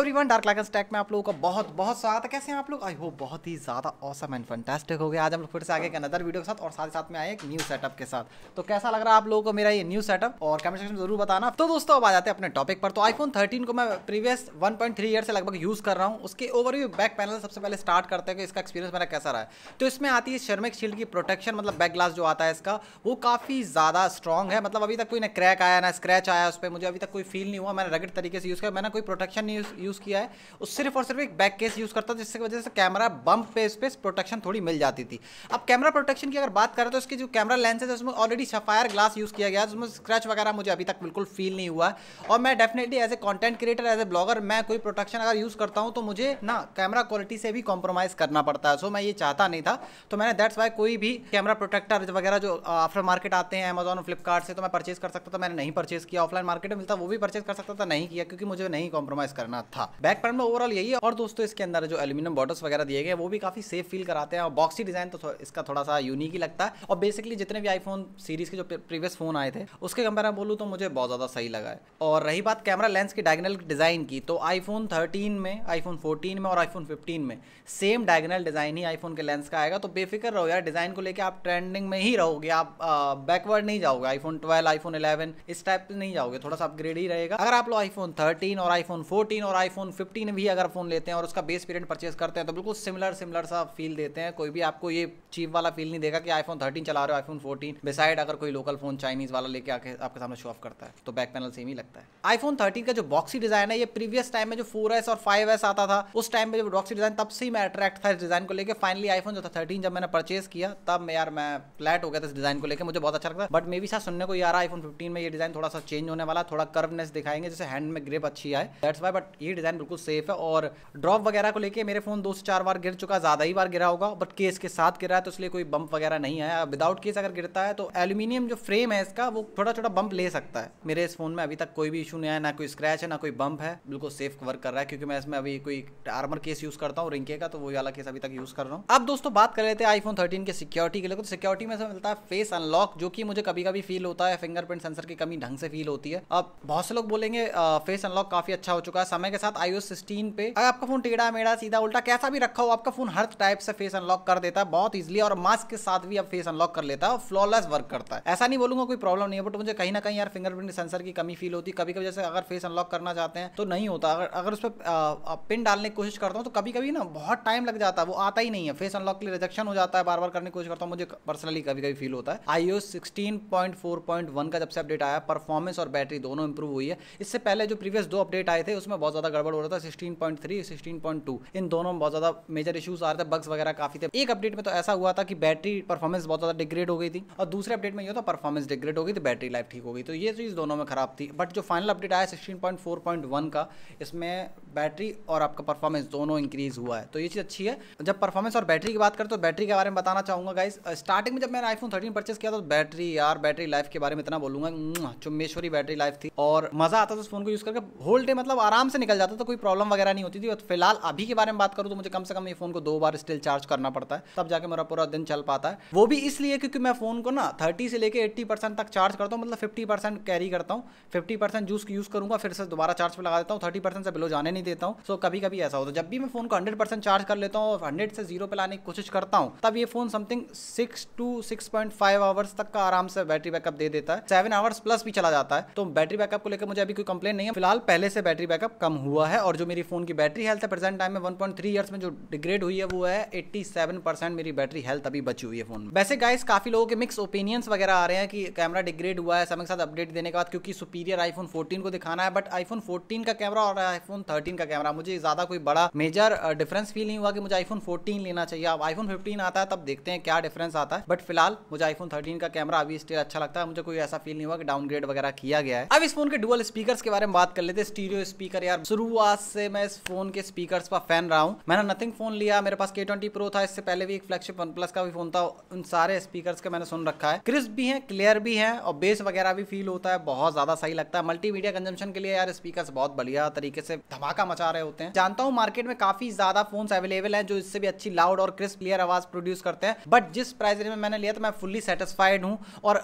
Everyone dark like stack में आप लोगों का बहुत बहुत स्वागत है कैसे हैं आप लोग आई होप बहुत ही ज़्यादा औसम एंड फंटेस्टिक हो गया आज हम लोग फिर से आगे एक अनदर वीडियो के साथ और साथ ही साथ में आए एक न्यू सेटअप के साथ तो कैसा लग रहा है आप लोगों को मेरा ये न्यू सेटअप और कमेंट सेक्शन में जरूर बताना तो दोस्तों अब आ जाते हैं अपने टॉपिक पर तो आईफोन थर्टीन को मैं प्रीवियस वन पॉइंट ईयर से लगभग यूज़ कर रहा हूँ उसके ओवरव्यू बैक पैनल सबसे पहले स्टार्ट करते हैं कि इसका एक्सपीरियंस मेरा कैसा रहा है तो इसमें आती है शर्मिक शील्ड की प्रोटेक्शन मतलब बैक ग्लास जो आता है इसका वो काफ़ी ज़्यादा स्ट्रॉन्ग है मतलब अभी तक कोई ना क्रैक आया ना स्क्रैच आया उस पर मुझे अभी तक कोई फील नहीं हुआ मैंने रगड़ तरीके से यूज़ किया मैंने कोई प्रोटेक्शन नहीं यूज़ यूज़ किया है उस सिर्फ और सिर्फ एक बैक केस यूज़ करता था जिसकी वजह से कैमरा बम्प पे पर प्रोटेक्शन थोड़ी मिल जाती थी अब कैमरा प्रोटेक्शन की अगर बात करें तो इसकी जो कैमरा लेंसेज है उसमें ऑलरेडी सफायर ग्लास यूज़ किया गया उसमें स्क्रैच वगैरह मुझे अभी तक बिल्कुल फील नहीं हुआ और मैं definitely as a content creator as a blogger मैं कोई प्रोटेक्शन अगर यूज़ करता हूँ तो मुझे ना कैमरा क्वालिटी से भी कॉम्प्रोमाइज़ करना पड़ता है सो मैं ये चाहता नहीं था तो मैंने दैट्स वाई कोई भी कैमरा प्रोटेक्टर वगैरह जो आफ्टर मार्केट आते हैं अमेजोन और फ्लिपकार्ट से तो मैं परचेज कर सकता था मैंने नहीं परचेज किया ऑफलाइन मार्केट में मिलता वो भी परचेज कर सकता था नहीं किया क्योंकि मुझे नहीं कॉम्प्रोमाइज़ करना था था बैक पैनल में ओवरऑल यही है और दोस्तों इसके अंदर जो एल्यूमिनियम बॉटल्स वगैरह दिए गए वो भी काफी सेफ फील कराते हैं और बॉक्सी डिजाइन तो इसका थोड़ा सा यूनिक ही लगता है और बेसिकली जितने भी आईफोन सीरीज के जो प्रीवियस फोन आए थे उसके कंपेयर में बोलूँ तो मुझे बहुत ज्यादा सही लगा है और रही बात कैमरा लेंस की डायगनल डिजाइन की तो आईफोन थर्टीन में आईफोन फोर्टीन में और आईफोन फिफ्टीन में सेम डायगनल डिजाइन ही आईफोन के लेंस का आएगा तो बेफिक्र रहो यार डिजाइन को लेकर आप ट्रेंडिंग में ही रहोगे आप बैकवर्ड नहीं जाओगे आईफोन ट्वेल्व आईफोन इलेवन इस टाइप नहीं जाओगे थोड़ा सा अपग्रेड ही रहेगा अगर आप लोग आईफोन थर्टीन और आईफोन फोर्टीन और आई आईफोन फिफ्टीन भी अगर फ़ोन लेते हैं और उसका बेस पीरियड परचेज करते हैं तो बिल्कुल सिमिलर सिमिलर सा फील देते हैं कोई भी आपको ये चीप वाला फील नहीं देगा कि आईफोन थर्टीन चला रहे हो आईफोन फोर्टीन बिसाइड अगर कोई लोकल फोन चाइनीज वाला लेके आके आपके सामने शो ऑफ करता है तो बैक पैनल सेम ही लगता है आईफोन थर्टीन का जो बॉक्सी डिजाइन है ये प्रीवियस टाइम में जो फोर और फाइव आता था उस टाइम में जो बॉक्सी डिजाइन तब से ही मैं अट्रैक्ट था इस डिजाइन को लेकर फाइनली आईफोन जो था थर्टीन जब मैंने परचेज किया तब मैं यार मैं फ्लैट हो गया था इस डिजाइन को लेकर मुझे बहुत अच्छा लगता बट मे भी शायद सुनने को यार आईफोन फिफ्टीन में ये डिजाइन थोड़ा सा चेंज होने वाला थोड़ा कर्वनेस दिखाएंगे जैसे हैंड में ग्रिप अच्छी आए दैट्स वाई बट ये डिज़ाइन बिल्कुल सेफ है और ड्रॉप वगैरह को लेके मेरे फ़ोन दो से चार बार गिर चुका ज़्यादा ही बार गिरा होगा बट केस के साथ गिरा है तो इसलिए कोई बम्प वगैरह नहीं आया विदाउट केस अगर गिरता है तो एल्यूमिनियम जो फ्रेम है इसका वो छोटा छोटा बम्प ले सकता है मेरे इस फोन में अभी तक कोई भी इशू नहीं आया ना कोई स्क्रैच है ना कोई बम्प है बिल्कुल सेफ वर्क कर रहा है क्योंकि मैं इसमें अभी कोई आर्मर केस यूज करता हूँ रिंके का तो वो वाला केस अभी तक यूज कर रहा हूँ अब दोस्तों बात कर लेते हैं आईफोन थर्टीन के सिक्योरिटी के लिए तो सिक्योरिटी में से मिलता है फेस अनलॉक जो कि मुझे कभी कभी फील होता है फिंगरप्रिंट सेंसर की कमी ढंग से फील होती है अब बहुत से लोग बोलेंगे फेस अनलॉक काफी अच्छा हो चुका है समय के साथ साथ आईओ सिक्सटीन पे अगर आपका फोन टेढ़ा मेढ़ा सीधा उल्टा कैसा भी रखा हो आपका फोन हर टाइप से फेस अनलॉक कर देता है बहुत इजिली और मास्क के साथ भी आप फेस अनलॉक कर लेता है और फ्लॉलेस वर्क करता है ऐसा नहीं बोलूंगा कोई प्रॉब्लम नहीं है बट मुझे कहीं ना कहीं यार फिंगरप्रिंट सेंसर की कमी फील होती कभी कभी जैसे अगर फेस अनलॉक करना चाहते हैं तो नहीं होता अगर अगर उस पर पिन डालने की कोशिश करता हूँ तो कभी कभी ना बहुत टाइम लग जाता है वो आता ही नहीं है फेस अनलॉक के लिए रिजेक्शन हो जाता है बार बार करने की कोशिश करता हूँ मुझे पर्सनली कभी कभी फील होता है आई ओ का जब से अपडेट आया परफॉर्मेंस और बैटरी दोनों इंप्रूव हुई है इससे पहले जो प्रीवियस दो अपडेट आए थे उसमें बहुत ज़्यादा गड़बड़ हो रहा था sixteen point three sixteen point two इन दोनों में बहुत ज़्यादा मेजर इशूज आ रहे थे बग्स वगैरह काफ़ी थे एक अपडेट में तो ऐसा हुआ था कि बैटरी परफॉर्मेंस बहुत ज़्यादा डिग्रेड हो गई थी और दूसरे अपडेट में यह था परफॉर्मेंस डिग्रेड हो गई थी बैटरी लाइफ ठीक हो गई तो ये चीज़ दोनों में खराब थी बट जो फाइनल अपडेट आया sixteen point four point one का इसमें बैटरी और आपका परफॉर्मेंस दोनों इंक्रीज हुआ है तो ये चीज़ अच्छी है जब परफॉर्मेंस और बैटरी की बात करें तो बैटरी के बारे में बताना चाहूंगा गाइस स्टार्टिंग में जब मैंने आईफोन थर्टीन परचेस किया था तो बैटरी यार बैटरी लाइफ के बारे में इतना बोलूंगा चुम्बेश्वरी बैटरी लाइफ थी और मज़ा आता था उस फोन को यूज़ करके होल डे मतलब आराम से निकल जाता तो कोई प्रॉब्लम वगैरह नहीं होती थी तो फिलहाल अभी के बारे में बात करूँ तो मुझे कम से कम ये फोन को दो बार स्टिल चार्ज करना पड़ता है तब जाके मेरा पूरा दिन चल पाता है वो भी इसलिए क्योंकि मैं फोन को ना थर्टी से लेकर एट्टी परसेंट तक चार्ज करता हूँ मतलब फिफ्टी कैरी करता हूँ फिफ्टी परसेंट जूस यूज़ करूंगा फिर से दोबारा चार्ज पर लगा देता हूँ थर्टी परसेंट से बिलो जाने नहीं देता हूँ सो कभी कभी ऐसा होता है जब भी मैं फोन को हंड्रेड परसेंट चार्ज कर लेता हूँ हंड्रेड से जीरो पे लाने की कोशिश करता हूँ तब ये phone something six to six point five hours तक का आराम से बैटरी बैकअप दे देता है सेवन आवर्स प्लस भी चला जाता है तो बैटरी बैकअप को लेकर मुझे अभी कोई कंप्लेन नहीं है फिलहाल पहले से बैटरी बैकअप कम हुआ हुआ है और जो मेरी फ़ोन की बैटरी हेल्थ है प्रेजेंट टाइम में 1.3 पॉइंट ईयर्स में जो डिग्रेड हुई है वो है 87 परसेंट मेरी बैटरी हेल्थ अभी बची हुई है फोन में वैसे गाइस काफ़ी लोगों के मिक्स ओपिनियंस वगैरह आ रहे हैं कि कैमरा डिग्रेड हुआ है समय के साथ अपडेट देने के बाद क्योंकि सुपीरियर आईफोन फोर्टीन को दिखाना है बट आईफोन फोर्टीन का कैमरा और आईफोन थर्टीन का कैमरा मुझे ज़्यादा कोई बड़ा मेजर डिफरेंस फील नहीं हुआ कि मुझे आईफोन फोर्टीन लेना चाहिए अब आईफोन फिफ्टीन आता है तब देखते हैं क्या डिफरेंस आता है बट फिलहाल मुझे आईफोन थर्टीन का कैमरा अभी स्टिल अच्छा लगता है मुझे कोई ऐसा फील नहीं हुआ कि डाउनग्रेड वगैरह किया गया है अब इस फोन के डुअल स्पीकर के बारे में बात कर लेते स्टीरियो स्पीकर यार शुरुआत से मैं इस फोन के स्पीकर्स का फैन रहा हूँ मैंने नथिंग फोन लिया मेरे पास के ट्वेंटी प्रो था इससे पहले भी एक फ्लैगशिप वन प्लस का भी फोन था उन सारे स्पीकर्स के मैंने सुन रखा है क्रिस्प भी है क्लियर भी है और बेस वगैरह भी फील होता है बहुत ज्यादा सही लगता है मल्टी मीडिया कंजम्पन के लिए यार स्पीकर बहुत बढ़िया तरीके से धमाका मचा रहे होते हैं जानता हूँ मार्केट में काफी ज्यादा फोन अवेलेबल है जो इससे भी अच्छी लाउड और क्रिस्प क्लियर आवाज प्रोड्यूस करते हैं बट जिस प्राइस रेंज में मैंने लिया तो मैं फुल्ली सेटिस्फाइड हूँ और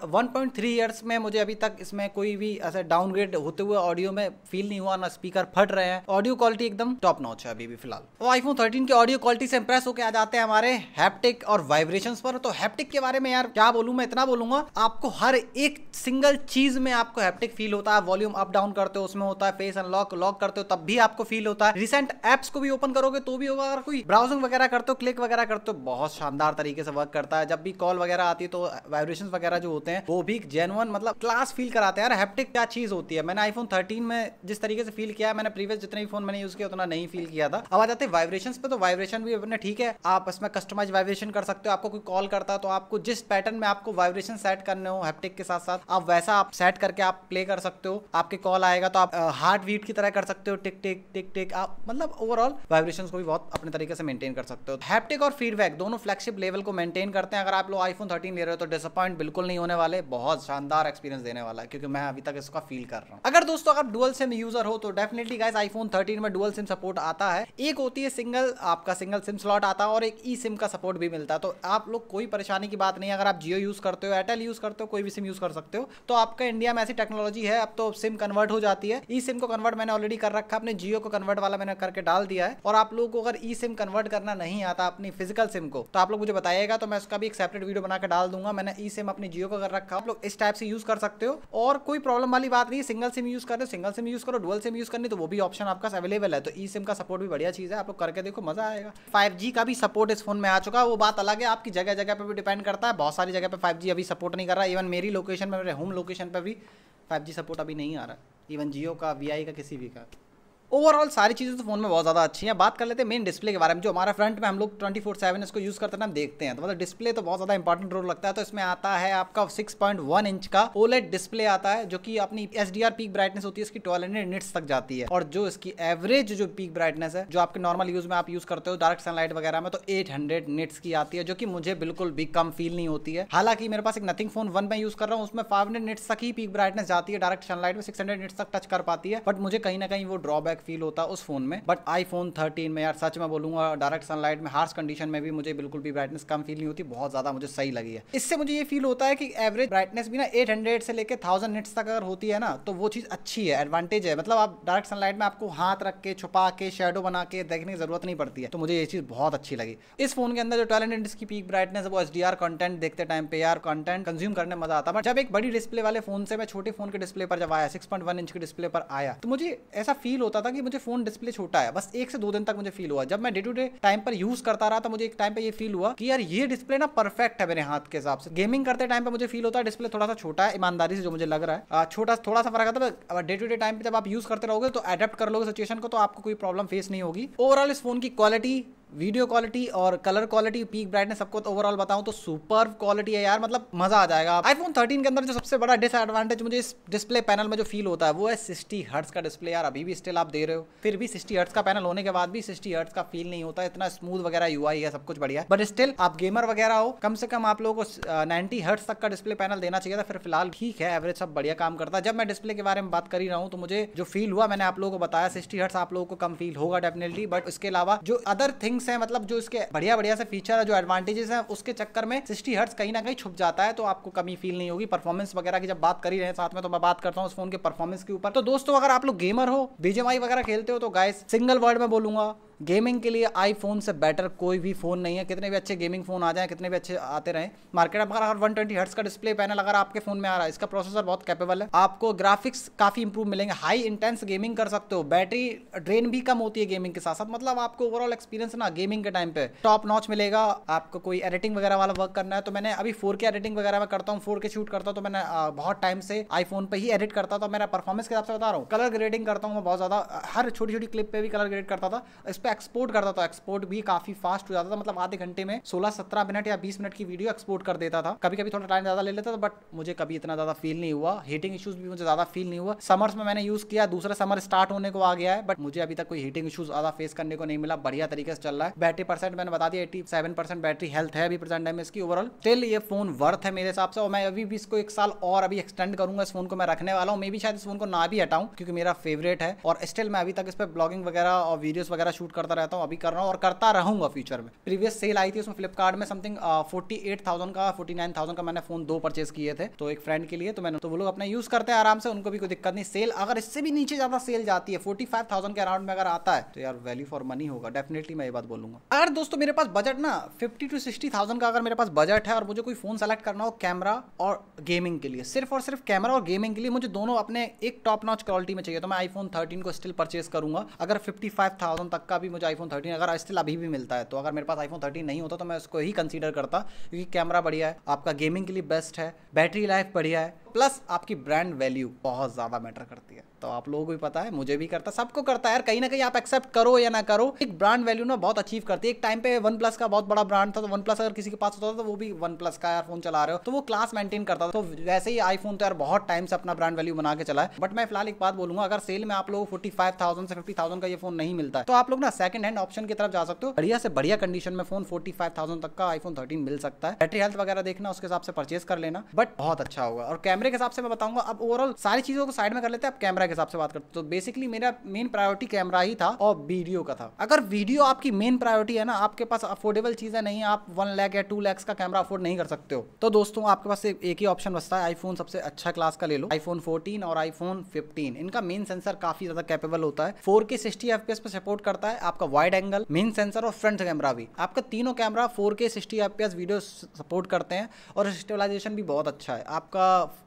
थ्री इयर्स में मुझे अभी तक इसमें कोई भी ऐसे डाउनग्रेड होते हुए ऑडियो में फील नहीं हुआ ना स्पीकर फट रहे रहे हैं ऑडियो क्वालिटी एकदम टॉप नॉच है अभी भी फिलहाल और आईफोन थर्टीन के ऑडियो क्वालिटी से इंप्रेस होकर आ जाते हैं हमारे हैप्टिक और वाइब्रेशन पर तो हैप्टिक के बारे में यार क्या बोलूँ मैं इतना बोलूंगा आपको हर एक सिंगल चीज में आपको हैप्टिक फील होता है वॉल्यूम अप डाउन करते हो उसमें होता है फेस अनलॉक लॉक करते हो तब भी आपको फील होता है रिसेंट एप्स को भी ओपन करोगे तो भी होगा अगर कोई ब्राउजिंग वगैरह करते हो क्लिक वगैरह करते हो बहुत शानदार तरीके से वर्क करता है जब भी कॉल वगैरह आती है तो वाइब्रेशन वगैरह जो होते हैं वो भी जेनुअन मतलब क्लास फील कराते हैं यार हैप्टिक क्या चीज होती है मैंने आईफोन थर्टीन में जिस तरीके से फील किया है मैंने प्रीवियस पहले जितने भी फोन मैंने यूज किया उतना नहीं फील किया था अब आ जाते वाइब्रेशन पे तो वाइब्रेशन भी अपने ठीक है आप इसमें कस्टमाइज वाइब्रेशन कर सकते हो आपको कोई कॉल करता है तो आपको जिस पैटर्न में आपको वाइब्रेशन सेट करने हो हैप्टिक के साथ साथ आप वैसा आप सेट करके आप प्ले कर सकते हो आपके कॉल आएगा तो आप हार्ट बीट की तरह कर सकते हो टिक टिक टिक टिक आप मतलब ओवरऑल वाइब्रेशन को भी बहुत अपने तरीके से मेंटेन कर सकते हो हैप्टिक और फीडबैक दोनों फ्लैगशिप लेवल को मेंटेन करते हैं अगर आप लोग आईफोन थर्टीन ले रहे हो तो डिसअपॉइंट बिल्कुल नहीं होने वाले बहुत शानदार एक्सपीरियंस देने वाला है क्योंकि मैं अभी तक इसका फील कर रहा हूँ अगर दोस्तों अगर डुअल सिम यूजर हो तो डेफिनेटली गाइज आईफोन 13 में डुअल सिम सपोर्ट आता है एक होती है सिंगल आपका सिंगल सिम स्लॉट आता है और एक ई सिम का सपोर्ट भी मिलता है तो आप लोग कोई परेशानी की बात नहीं अगर आप जियो यूज़ करते हो एयरटेल यूज़ करते हो कोई भी सिम यूज़ कर सकते हो तो आपका इंडिया में ऐसी टेक्नोलॉजी है अब तो सिम कन्वर्ट हो जाती है ई सिम को कन्वर्ट मैंने ऑलरेडी कर रखा अपने जियो को कन्वर्ट वाला मैंने करके डाल दिया है और आप लोगों को अगर ई सिम कन्वर्ट करना नहीं आता अपनी फिजिकल सिम को तो आप लोग मुझे बताइएगा तो मैं उसका भी एक सेपरेट वीडियो बना के डाल दूंगा मैंने ई सिम अपनी जियो को कर रखा आप लोग इस टाइप से यूज़ कर सकते हो और कोई प्रॉब्लम वाली बात नहीं सिंगल सिम यूज़ करो सिंगल सिम यूज़ करो डुअल सिम यूज़ करनी तो वो भी ऑप्शन ऑप्शन आपका अवेलेबल है तो ई सिम का सपोर्ट भी बढ़िया चीज़ है आप लोग करके देखो मज़ा आएगा फाइव का भी सपोर्ट इस फोन में आ चुका है वो बात अलग है आपकी जगह जगह पर भी डिपेंड करता है बहुत सारी जगह पर फाइव अभी सपोर्ट नहीं कर रहा इवन मेरी लोकेशन में मेरे होम लोकेशन पर भी फाइव सपोर्ट अभी नहीं आ रहा इवन जियो का वी का किसी भी का ओवरऑल सारी चीज़ें तो फोन में बहुत ज़्यादा अच्छी हैं बात कर लेते हैं मेन डिस्प्ले के बारे में जो हमारा फ्रंट में हम लोग ट्वेंटी फोर सेवन इसको यूज़ करते हैं हम देखते हैं तो मतलब डिस्प्ले तो बहुत ज़्यादा इंपॉर्टेंट रोल लगता है तो इसमें आता है आपका सिक्स पॉइंट वन इंच का ओलेट डिस्प्ले आता है जो कि अपनी S D R peak brightness होती है इसकी ट्वेल्व हंड्रेड निट्स तक जाती है और जो इसकी एवरेज जो पीक ब्राइटनेस है जो आपके नॉर्मल यूज़ में आप यूज़ करते हो डार्क सनलाइट वगैरह में तो एट हंड्रेड निट्स की आती है जो कि मुझे बिल्कुल भी कम फील नहीं होती है हालांकि मेरे पास एक नथिंग फोन वन में यूज़ कर रहा हूँ उसमें फाइव हंड्रेड निट्स तक ही पीक ब्राइटनेस जाती है डायरेक्ट सनलाइट में सिक्स हंड्रेड निट्स तक टच कर पाती है बट मुझे कहीं ना कहीं वो ड्रॉबैक लाइक फील होता उस फोन में बट आईफोन थर्टीन में यार सच में बोलूंगा डायरेक्ट सनलाइट में हार्स कंडीशन में भी मुझे बिल्कुल भी ब्राइटनेस कम फील नहीं होती बहुत ज्यादा मुझे सही लगी है इससे मुझे ये फील होता है कि एवरेज ब्राइटनेस भी ना एट हंड्रेड से लेकर थाउजेंड निट्स तक अगर होती है ना तो वो चीज अच्छी है एडवांटेज है मतलब आप डायरेक्ट सनलाइट में आपको हाथ रख के छुपा के शेडो बना के देखने की जरूरत नहीं पड़ती है तो मुझे ये चीज बहुत अच्छी लगी इस फोन के अंदर जो ट्वेल्व इंच की पीक ब्राइटनेस है वो एच कंटेंट देखते टाइम पे यार कंटेंट कंज्यूम करने मजा आता बट जब एक बड़ी डिस्प्ले वाले फोन से मैं छोटे फोन के डिस्प्ले पर जब आया सिक्स इंच के डिस्प्ले पर आया तो मुझे ऐसा फील होता था था कि मुझे फोन डिस्प्ले छोटा है बस एक से दो दिन तक मुझे फील हुआ जब मैं डे टू डे टाइम पर यूज करता रहा था तो मुझे एक टाइम पर ये फील हुआ कि यार ये डिस्प्ले ना परफेक्ट है मेरे हाथ के हिसाब से गेमिंग करते टाइम पर मुझे फील होता है डिस्प्ले थोड़ा सा छोटा है ईमानदारी से जो मुझे लग रहा है छोटा थोड़ा सा फर्क आता है डे टू डे टाइम पर जब आप यूज करते रहोगे तो एडेप्ट कर लोगे सिचुएशन को तो आपको कोई प्रॉब्लम फेस नहीं होगी ओवरऑल इस फोन की क्वालिटी वीडियो क्वालिटी और कलर क्वालिटी पीक ब्राइटनेस सबको तो ओवरऑल बताऊं तो सुपर क्वालिटी है यार मतलब मजा आ जाएगा आईफोन 13 के अंदर जो सबसे बड़ा डिसएडवांटेज मुझे इस डिस्प्ले पैनल में जो फील होता है वो है सिक्सटी हर्ट्स का डिस्प्ले यार अभी भी स्टिल आप दे रहे हो फिर भी सिक्सटी हर्ट्स का पैनल होने के बाद भी सिक्सटी हर्ट्स का फील नहीं होता इतना स्मूथ वगैरह यू है सब कुछ बढ़िया बट स्टिल आप गेमर वगैरह हो कम से कम आप लोगों को नाइनटी हर्ट्स तक का डिस्प्ले पैनल देना चाहिए था फिर फिलहाल ठीक है एवरेज सब बढ़िया काम करता है जब मैं डिस्प्ले के बारे में बात कर ही रहा हूँ तो मुझे जो फील हुआ मैंने आप लोगों को बताया सिक्सटी हर्ट्स आप लोगों को कम फील होगा डेफिनेटली बट उसके अलावा जो अदर थिंग सेटिंग्स है मतलब जो इसके बढ़िया बढ़िया से फीचर है जो एडवांटेजेस है उसके चक्कर में सिक्सटी हर्ट्स कहीं ना कहीं छुप जाता है तो आपको कमी फील नहीं होगी परफॉर्मेंस वगैरह की जब बात करी रहे साथ में तो मैं बात करता हूँ उस फोन के परफॉर्मेंस के ऊपर तो दोस्तों अगर आप लोग गेमर हो बीजेमाई वगैरह खेलते हो तो गाय सिंगल वर्ड में बोलूंगा गेमिंग के लिए आईफोन से बेटर कोई भी फ़ोन नहीं है कितने भी अच्छे गेमिंग फ़ोन आ जाए कितने भी अच्छे आते रहें मार्केट में अगर वन ट्वेंटी का डिस्प्ले पैनल अगर आपके फ़ोन में आ रहा है इसका प्रोसेसर बहुत कैपेबल है आपको ग्राफिक्स काफ़ी इंप्रूव मिलेंगे हाई इंटेंस गेमिंग कर सकते हो बैटरी ड्रेन भी कम होती है गेमिंग के साथ साथ मतलब आपको ओवरऑल एक्सपीरियंस ना गेमिंग के टाइम पे टॉप नॉच मिलेगा आपको कोई एडिटिंग वगैरह वाला वर्क करना है तो मैंने अभी फोर के एडिटिंग वगैरह में करता हूँ फोर के शूट करता हूँ तो मैंने बहुत टाइम से आईफोन पर ही एडिट करता था मेरा परफॉर्मेंस के हिसाब से बता रहा हूँ कलर ग्रेडिंग करता हूँ मैं बहुत ज़्यादा हर छोटी छोटी क्लिप पे भी कलर ग्रेड करता था इस पे एक्सपोर्ट करता था एक्सपोर्ट भी काफी फास्ट हो जाता था मतलब आधे घंटे में सोलह सत्रह मिनट या बीस मिनट की वीडियो एक्सपोर्ट कर देता था कभी कभी थोड़ा टाइम ज्यादा ले लेता था बट मुझे कभी इतना ज्यादा फील नहीं हुआ हीटिंग इशूज भी मुझे ज्यादा फील नहीं हुआ समर्स में मैंने यूज किया दूसरा समर स्टार्ट होने को आ गया है बट मुझे अभी तक कोई हीटिंग इशूज ज्यादा फेस करने को नहीं मिला बढ़िया तरीके से चल रहा है बैटरी परसेंट मैंने बता दिया eighty seven percent battery health है अभी प्रेजेंट टाइम इसकी ओवरऑल स्टिल ये फोन वर्थ है मेरे हिसाब से और मैं अभी भी इसको एक साल और अभी एक्सटेंड करूंगा इस फोन को मैं रखने वाला हूँ मे भी शायद इस फोन को ना भी हटाऊं क्योंकि मेरा फेवरेट है और स्टिल मैं अभी तक इस पर ब्लॉगिंग वगैरह और वीडियोस वगैरह शूट करता रहता हूँ अभी कर रहा हूँ और करता रहूँगा फ्यूचर में प्रीवियस सेल आई थी उसमें फ्लिपकार्ट में समथिंग फोर्टी एट थाउजेंड का फोर्टी नाइन थाउजेंड का मैंने फोन दो परचेज किए थे तो एक फ्रेंड के लिए तो मैंने तो वो लोग अपना यूज करते हैं आराम से उनको भी कोई दिक्कत नहीं सेल अगर इससे भी नीचे ज्यादा सेल जाती है फोर्टी फाइव थाउजेंड के अराउंड में अगर आता है तो यार वैल्यू फॉर मनी होगा डेफिनेटली मैं ये बात बोलूंगा अगर दोस्तों मेरे पास बजट ना फिफ्टी टू सिक्सटी थाउजेंड का अगर मेरे पास बजट है और मुझे कोई फोन सेलेक्ट करना हो कैमरा और गेमिंग के लिए सिर्फ और सिर्फ कैमरा और गेमिंग के लिए मुझे दोनों अपने एक टॉप नॉच क्वालिटी में चाहिए तो मैं आईफोन थर्टीन को स्टिल परचेज करूंगा अगर फिफ्टी फाइव थाउजेंड तक का अभी मुझे आईफोन थर्टीन अगर स्टिल अभी भी मिलता है तो अगर मेरे पास आईफोन थर्टीन नहीं होता तो मैं उसको ही कंसिडर करता क्योंकि कैमरा बढ़िया है आपका गेमिंग के लिए बेस्ट है बैटरी लाइफ बढ़िया है प्लस आपकी ब्रांड वैल्यू बहुत ज़्यादा मैटर करती है तो आप लोगों को भी पता है मुझे भी करता है सबको करता है यार कहीं ना कहीं आप एक्सेप्ट करो या ना करो एक ब्रांड वैल्यू ना बहुत अचीव करती है एक टाइम पे वन प्लस का बहुत बड़ा ब्रांड था तो वन प्लस अगर किसी के पास होता था तो वो भी वन प्लस का यार फोन चला रहे हो तो वो क्लास मेंटेन करता था तो वैसे ही आईफोन तो यार बहुत टाइम से अपना ब्रांड वैल्यू बना के चला है बट मैं फिलहाल एक बात बोलूंगा अगर सेल में आप लोग फोर्टी फाइव थाउजेंड से फिफ्टी का ये फोन नहीं मिलता है तो आप लोग ना सेकंड हैंड ऑप्शन की तरफ जा सकते हो बढ़िया से बढ़िया कंडीशन में फोन फोर्टी फाइव तक का आईफोन थर्टीन मिल सकता है बैटरी हेल्थ वगैरह देखना उसके हिसाब से परचेज कर लेना बट बहुत अच्छा होगा और कैमरे कैमरे के हिसाब से मैं बताऊंगा अब ओवरऑल सारी चीजों को साइड में कर लेते हैं अब कैमरा के हिसाब से बात करते तो बेसिकली मेरा मेन प्रायोरिटी कैमरा ही था और वीडियो का था अगर वीडियो आपकी मेन प्रायोरिटी है ना आपके पास अफोर्डेबल चीजें नहीं आप वन लैक या टू लैक्स का कैमरा अफोर्ड नहीं कर सकते हो तो दोस्तों आपके पास एक ही ऑप्शन बचता है आईफोन सबसे अच्छा क्लास का ले लो आईफोन फोर्टीन और आईफोन फिफ्टीन इनका मेन सेंसर काफी ज्यादा कैपेबल होता है फोर के सिक्सटी एफ पे सपोर्ट करता है आपका वाइड एंगल मेन सेंसर और फ्रंट कैमरा भी आपका तीनों camera four K sixty F video support करते हैं और स्टेबलाइजेशन भी बहुत अच्छा है आपका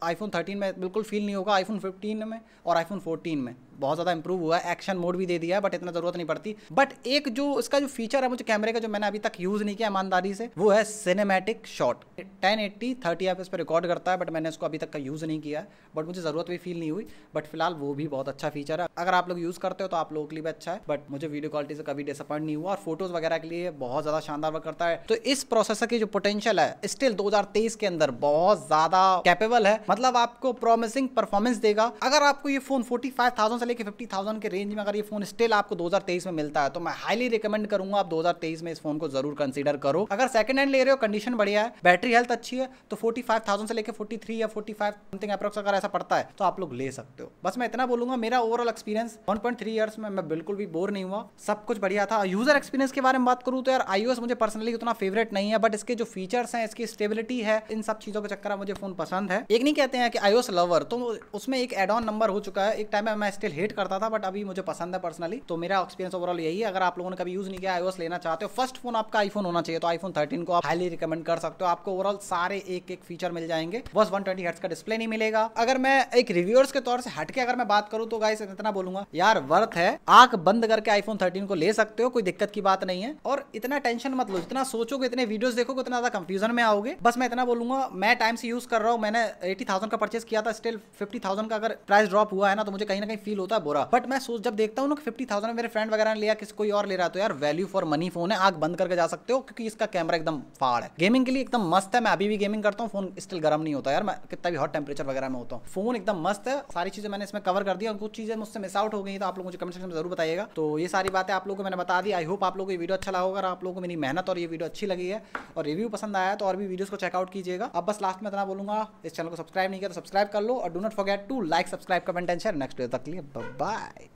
आईफोन थर्टीन में बिल्कुल फील नहीं होगा आईफोन फिफ्टीन में और आईफोन फोर्टीन में बहुत ज़्यादा इंप्रूव हुआ है एक्शन मोड भी दे दिया बट इतना ज़रूरत नहीं पड़ती बट एक जो इसका जो फीचर है मुझे कैमरे का जो मैंने अभी तक यूज़ नहीं किया ईमानदारी से वो है cinematic shot ten eighty thirty F पर रिकॉर्ड करता है बट मैंने उसको अभी तक का यूज़ नहीं किया बट मुझे ज़रूरत भी फील नहीं हुई बट फिलहाल वो भी बहुत अच्छा फीचर है अगर आप लोग यूज़ करते हो तो आप लोगों के लिए भी अच्छा है बट मुझे वीडियो क्वालिटी से कभी डिसअपॉइंट नहीं हुआ और फोटोज़ वगैरह के लिए बहुत ज़्यादा शानदार वर्क करता है तो इस प्रोसेसर की जो पोटेंशियल है स्टिल दो के अंदर बहुत ज़्यादा कैपेबल है मतलब आपको प्रॉमिसिंग परफॉर्मेंस देगा अगर आपको ये फोन 45,000 से लेकर फिफ्टी थाउजेंड के रेंज में अगर ये फोन स्टिल आपको 2023 में मिलता है तो मैं हाईली रिकमेंड करूंगा आप 2023 में इस फोन को जरूर कंसीडर करो अगर सेकंड हैंड ले रहे हो कंडीशन बढ़िया है बैटरी हेल्थ अच्छी है तो फोर्टी से लेकर फोर्टी या फोर्टी समथिंग अप्रोक्स अगर ऐसा पड़ता है तो आप लोग ले सकते हो बस मैं इतना बोलूंगा मेरा ओवरऑल एक्सपीरियंस वन पॉइंट में मैं बिल्कुल भी बोर नहीं हुआ सब कुछ बढ़िया था यूजर एक्सपीरियंस के बारे में बात करूँ तो यार आईओएस मुझे पर्सनली उतना फेवरेट नहीं है बट इसके जो फीचर्स हैं इसकी स्टेबिलिटी है इन सब चीजों के चक्कर मुझे फोन पसंद है एक नहीं कहते हैं कि आईओएस लवर तो उसमें एक एड ऑन नंबर हो चुका है एक टाइम में मैं स्टिल हेट करता था बट अभी मुझे पसंद है पर्सनली तो मेरा एक्सपीरियंस ओवरऑल यही है अगर आप लोगों ने कभी यूज नहीं किया आईओएस लेना चाहते हो फर्स्ट फोन आपका आईफोन होना चाहिए तो आईफोन थर्टीन को आप हाईली रिकमेंड कर सकते हो आपको ओवरऑल सारे एक एक फीचर मिल जाएंगे बस वन ट्वेंटी का डिस्प्ले नहीं मिलेगा अगर मैं एक रिव्यूअर्स के तौर से हटके अगर मैं बात करूं तो गाइस इतना बोलूंगा यार वर्थ है आंख बंद करके आईफोन थर्टीन को ले सकते हो कोई दिक्कत की बात नहीं है और इतना टेंशन मत लो जितना सोचोगे इतने वीडियोस देखोगे उतना ज्यादा कंफ्यूजन में आओगे बस मैं इतना बोलूंगा मैं टाइम से यूज कर रहा हूँ मैंने एटी थाउजेंड का परचेस किया था स्टिल फिफ्टी थाउजेंड का अगर प्राइस ड्रॉप हुआ है ना तो मुझे कहीं ना कहीं फील होता है बुरा बट मैं सोच जब देखता हूँ ना फिफ्टी थाउजेंड मेरे फ्रेंड वगैरह ने लिया किसी कोई और ले रहा तो यार वैल्यू फॉर मनी फोन है आग बंद करके जा सकते हो क्योंकि इसका कैमरा एकदम फाड़ है गेमिंग के लिए एकदम मस्त है मैं अभी भी गेमिंग करता हूँ फोन स्टिल गर्म नहीं होता यार मैं कितना भी हॉट टेम्परेचर वगैरह में होता हूँ फोन एकदम मस्त है सारी चीजें मैंने इसमें कवर कर दिया कुछ चीजें मुझसे मिस आउट हो गई तो आप लोग मुझे कमेंट सेक्शन में जरूर बताइएगा तो ये सारी बातें आप लोगों को मैंने बता दी आई होप आप लोगों को ये वीडियो अच्छा लगा आप लोगों को मेरी मेहनत और ये वीडियो अच्छी लगी है और रिव्यू पसंद आया तो और भी वीडियोस को चेकआउट कीजिएगा अब बस लास्ट में इतना बोलूंगा इस चैनल को सब्सक्राइब नहीं किया तो सब्सक्राइब कर लो और do not forget to like subscribe comment and share next day तक लिए Bye-bye.